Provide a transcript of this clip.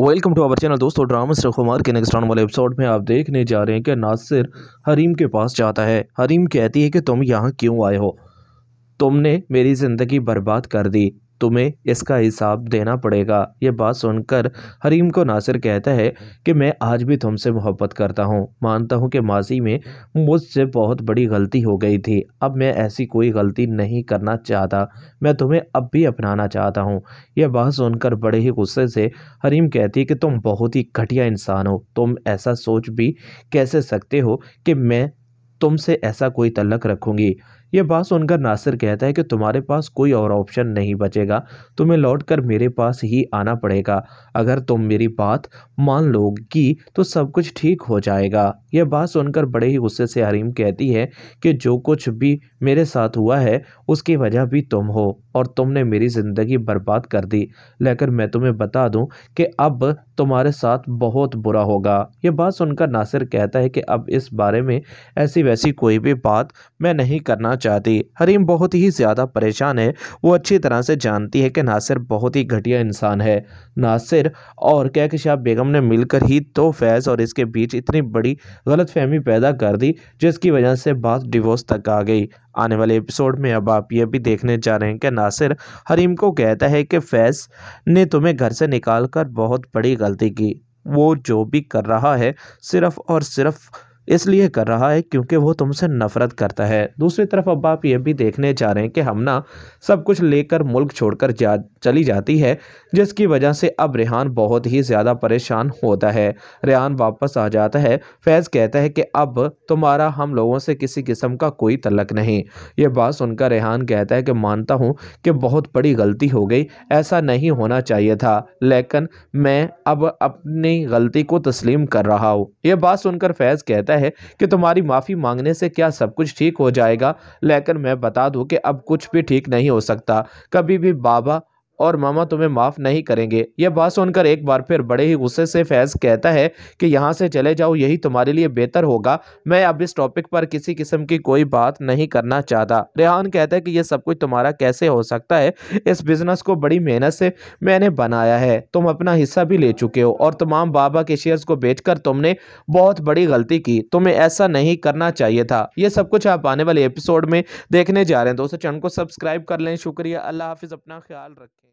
welcome to our channel दोस्तों drama से कुमार के नेक्स्ट आने वाले एपिसोड में आप देखने जा रहे हैं कि नासिर हरीम के पास जाता है हरीम कहती है कि तुम यहाँ क्यों आए हो तुमने मेरी ज़िंदगी बर्बाद कर दी तुम्हें इसका हिसाब देना पड़ेगा ये बात सुनकर हरीम को नासिर कहता है कि मैं आज भी तुमसे मोहब्बत करता हूँ मानता हूँ कि माजी में मुझसे बहुत बड़ी गलती हो गई थी अब मैं ऐसी कोई गलती नहीं करना चाहता मैं तुम्हें अब भी अपनाना चाहता हूँ यह बात सुनकर बड़े ही गुस्से से हरीम कहती है कि तुम बहुत ही घटिया इंसान हो तुम ऐसा सोच भी कैसे सकते हो कि मैं तुमसे ऐसा कोई तलक रखूँगी ये बात सुनकर नासिर कहता है कि तुम्हारे पास कोई और ऑप्शन नहीं बचेगा तुम्हें लौट कर मेरे पास ही आना पड़ेगा अगर तुम मेरी बात मान लोगी तो सब कुछ ठीक हो जाएगा यह बात सुनकर बड़े ही गुस्से से हरीम कहती है कि जो कुछ भी मेरे साथ हुआ है उसकी वजह भी तुम हो और तुमने मेरी ज़िंदगी बर्बाद कर दी लेकिन मैं तुम्हें बता दूँ कि अब तुम्हारे साथ बहुत बुरा होगा यह बात सुनकर नासिर कहता है कि अब इस बारे में ऐसी वैसी कोई भी बात मैं नहीं करना चाहती हरीम बहुत ही ज़्यादा परेशान है वो अच्छी तरह से जानती है कि नासिर बहुत ही घटिया इंसान है नासिर और कहकशाह बेगम ने मिलकर ही तो फैज़ और इसके बीच इतनी बड़ी गलतफहमी पैदा कर दी जिसकी वजह से बात डिवोर्स तक आ गई आने वाले एपिसोड में अब आप ये भी देखने जा रहे हैं कि नासिर हरीम को कहता है कि फैज़ ने तुम्हें घर से निकाल कर बहुत बड़ी गलती की वो जो भी कर रहा है सिर्फ़ और सिर्फ़ इसलिए कर रहा है क्योंकि वो तुमसे नफरत करता है दूसरी तरफ अब आप ये भी देखने जा रहे हैं कि हम ना सब कुछ लेकर मुल्क छोड़कर जा चली जाती है जिसकी वजह से अब रेहान बहुत ही ज़्यादा परेशान होता है रेहान वापस आ जाता है फैज़ कहता है कि अब तुम्हारा हम लोगों से किसी किस्म का कोई तलक नहीं ये बात सुनकर रेहान कहता है कि मानता हूँ कि बहुत बड़ी गलती हो गई ऐसा नहीं होना चाहिए था लेकिन मैं अब अपनी गलती को तस्लीम कर रहा हूँ यह बात सुनकर फैज़ कहता है कि तुम्हारी माफ़ी मांगने से क्या सब कुछ ठीक हो जाएगा लेकिन मैं बता दूँ कि अब कुछ भी ठीक नहीं हो सकता कभी भी बाबा और मामा तुम्हें माफ़ नहीं करेंगे यह बात सुनकर एक बार फिर बड़े ही गुस्से से फैज़ कहता है कि यहाँ से चले जाओ यही तुम्हारे लिए बेहतर होगा मैं अब इस टॉपिक पर किसी किस्म की कोई बात नहीं करना चाहता रेहान कहता है कि यह सब कुछ तुम्हारा कैसे हो सकता है इस बिज़नेस को बड़ी मेहनत से मैंने बनाया है तुम अपना हिस्सा भी ले चुके हो और तमाम बाबा के शेयर्स को बेच तुमने बहुत बड़ी गलती की तुम्हें ऐसा नहीं करना चाहिए था यह सब कुछ आप आने वाले एपिसोड में देखने जा रहे हैं दोस्तों चैनल को सब्सक्राइब कर लें शुक्रिया अल्लाह हाफिज़ अपना ख्याल रखें